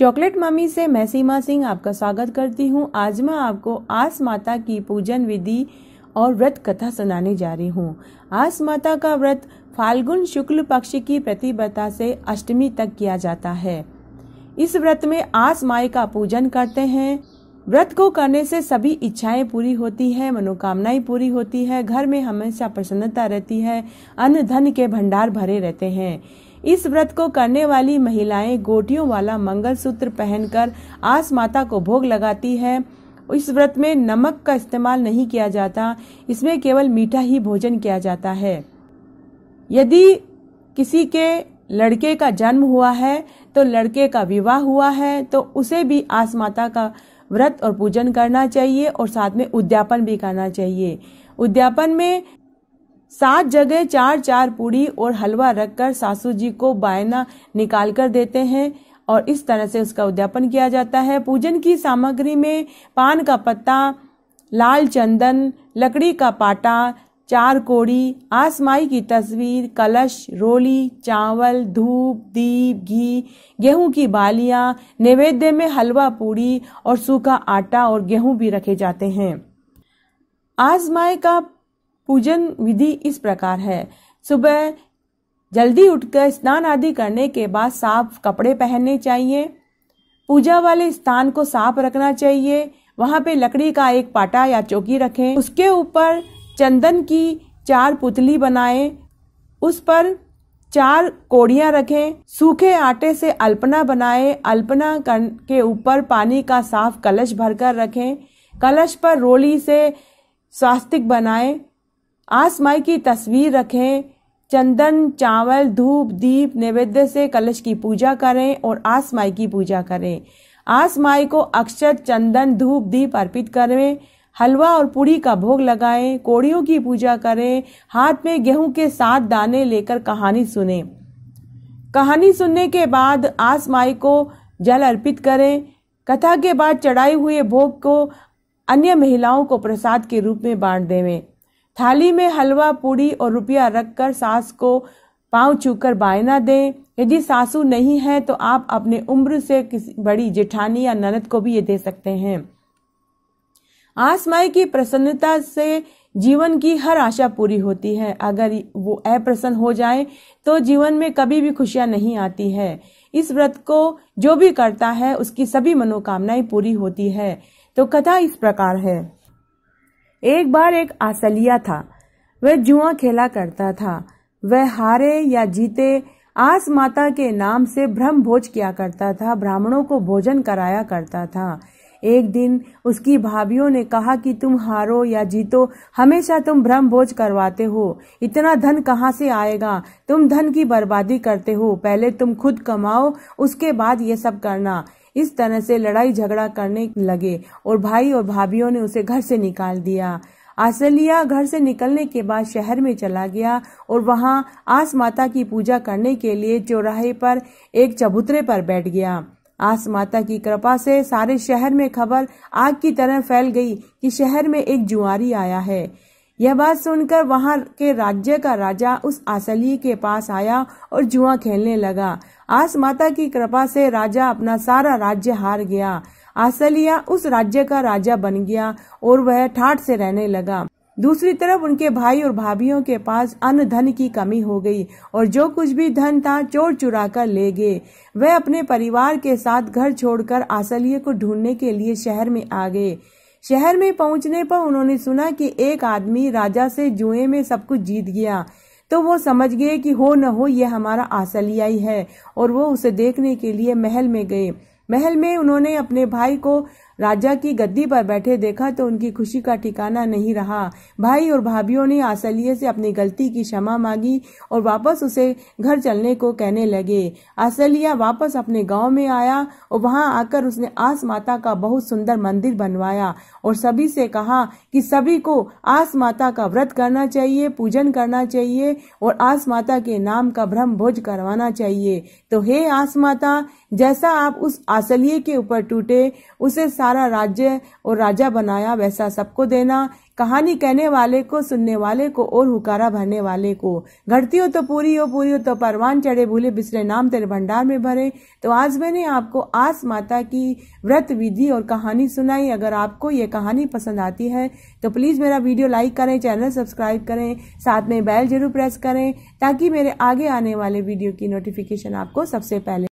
chocolate mummy से मैं सीमा सिंह आपका स्वागत करती हूं आज मैं आपको आस माता की पूजन विधि और व्रत कथा सुनाने जा रही हूं आस माता का व्रत फाल्गुन शुक्ल पक्ष की प्रतिबद्धता से अष्टमी तक किया जाता है इस व्रत में आस माए का पूजन करते हैं व्रत को करने से सभी इच्छाएं पूरी होती है मनोकामनाएं पूरी होती है घर में हमेशा प्रसन्नता रहती है अन्न धन के भंडार भरे रहते हैं इस व्रत को करने वाली महिलाएं गोटियों वाला मंगलसूत्र पहनकर आस माता को भोग लगाती है इस व्रत में नमक का इस्तेमाल नहीं किया जाता इसमें केवल मीठा ही भोजन किया जाता है यदि किसी के लड़के का जन्म हुआ है तो लड़के का विवाह हुआ है तो उसे भी आस माता का व्रत और पूजन करना चाहिए और साथ में उद्यापन भी करना चाहिए उद्यापन में सात जगह चार चार पूड़ी और हलवा रखकर सासू जी को बायना निकाल कर देते हैं और इस तरह से उसका उद्यापन किया जाता है पूजन की सामग्री में पान का पत्ता लाल चंदन लकड़ी का पाटा चार कोड़ी आसमाई की तस्वीर कलश रोली चावल धूप दीप घी गेहूं की बालियां नैवेद्य में हलवा पूड़ी और सूखा आटा और गेहूं भी रखे जाते हैं आजमाए का पूजन विधि इस प्रकार है सुबह जल्दी उठकर स्नान आदि करने के बाद साफ कपड़े पहनने चाहिए पूजा वाले स्थान को साफ रखना चाहिए वहाँ पे लकड़ी का एक पाटा या चौकी रखें उसके ऊपर चंदन की चार पुतली बनाएं उस पर चार कोड़ियाँ रखें सूखे आटे से अल्पना बनाएं अल्पना के ऊपर पानी का साफ कलश भरकर रखें कलश पर रोली से स्वास्तिक बनाएं आसमाई की तस्वीर रखें चंदन चावल धूप दीप नैवेद्य से कलश की पूजा करें और आसमाई की पूजा करें आसमाई को अक्षत चंदन धूप दीप अर्पित करें हलवा और पूड़ी का भोग लगाएं कोड़ियों की पूजा करें हाथ में गेहूं के सात दाने लेकर कहानी सुने कहानी सुनने के बाद आसमाई को जल अर्पित करें कथा के बाद चढ़ाए हुए भोग को अन्य महिलाओं को प्रसाद के रूप में बांट देवें थाली में हलवा पूड़ी और रुपया रखकर सास को पांव चूकर बायना ना दें यदि सासू नहीं है तो आप अपने उम्र से किसी बड़ी जेठानी या ननद को भी ये दे सकते हैं आसमाई की प्रसन्नता से जीवन की हर आशा पूरी होती है अगर वो अप्रसन्न हो जाए तो जीवन में कभी भी खुशियां नहीं आती है इस व्रत को जो भी करता है उसकी सभी मनोकामनाएं पूरी होती है तो कथा इस प्रकार है एक बार एक आसलिया था वह जुआ खेला करता था वह हारे या जीते आस माता के नाम से ब्रह्म भोज किया करता था ब्राह्मणों को भोजन कराया करता था एक दिन उसकी भाभी ने कहा कि तुम हारो या जीतो हमेशा तुम भ्रम भोज करवाते हो इतना धन कहाँ से आएगा तुम धन की बर्बादी करते हो पहले तुम खुद कमाओ उसके बाद ये सब करना इस तरह से लड़ाई झगड़ा करने लगे और भाई और भाभी ने उसे घर से निकाल दिया आसलिया घर से निकलने के बाद शहर में चला गया और वहां आस माता की पूजा करने के लिए चौराहे पर एक चबूतरे पर बैठ गया आस माता की कृपा से सारे शहर में खबर आग की तरह फैल गई कि शहर में एक जुआरी आया है यह बात सुनकर वहां के राज्य का राजा उस असली के पास आया और जुआ खेलने लगा आस माता की कृपा से राजा अपना सारा राज्य हार गया आसलिया उस राज्य का राजा बन गया और वह ठाठ से रहने लगा दूसरी तरफ उनके भाई और भाभियों के पास अन्न धन की कमी हो गई और जो कुछ भी धन था चोर चुरा कर ले गए वह अपने परिवार के साथ घर छोड़कर आसलिये को ढूंढने के लिए शहर में आ गए शहर में पहुंचने पर उन्होंने सुना कि एक आदमी राजा से जुए में सब कुछ जीत गया तो वो समझ गए कि हो न हो यह हमारा आसलियाई है और वो उसे देखने के लिए महल में गए महल में उन्होंने अपने भाई को राजा की गद्दी पर बैठे देखा तो उनकी खुशी का ठिकाना नहीं रहा भाई और भाभियों ने आसलिये से अपनी गलती की क्षमा मांगी और वापस उसे घर चलने को कहने लगे आसलिया वापस अपने गांव में आया और वहां आकर उसने आस माता का बहुत सुंदर मंदिर बनवाया और सभी से कहा कि सभी को आस माता का व्रत करना चाहिए पूजन करना चाहिए और आस माता के नाम का भ्रम भोज करवाना चाहिए तो हे आस माता जैसा आप उस आसलिये के ऊपर टूटे उसे सारा राज्य और राजा बनाया वैसा सबको देना कहानी कहने वाले को सुनने वाले को और हुकारा भरने वाले को घटती हो तो पूरी हो पूरी हो तो परवान चढ़े भूले बिसरे नाम तेरे भंडार में भरे तो आज मैंने आपको आस माता की व्रत विधि और कहानी सुनाई अगर आपको ये कहानी पसंद आती है तो प्लीज़ मेरा वीडियो लाइक करें चैनल सब्सक्राइब करें साथ में बैल जरूर प्रेस करें ताकि मेरे आगे आने वाले वीडियो की नोटिफिकेशन आपको सबसे पहले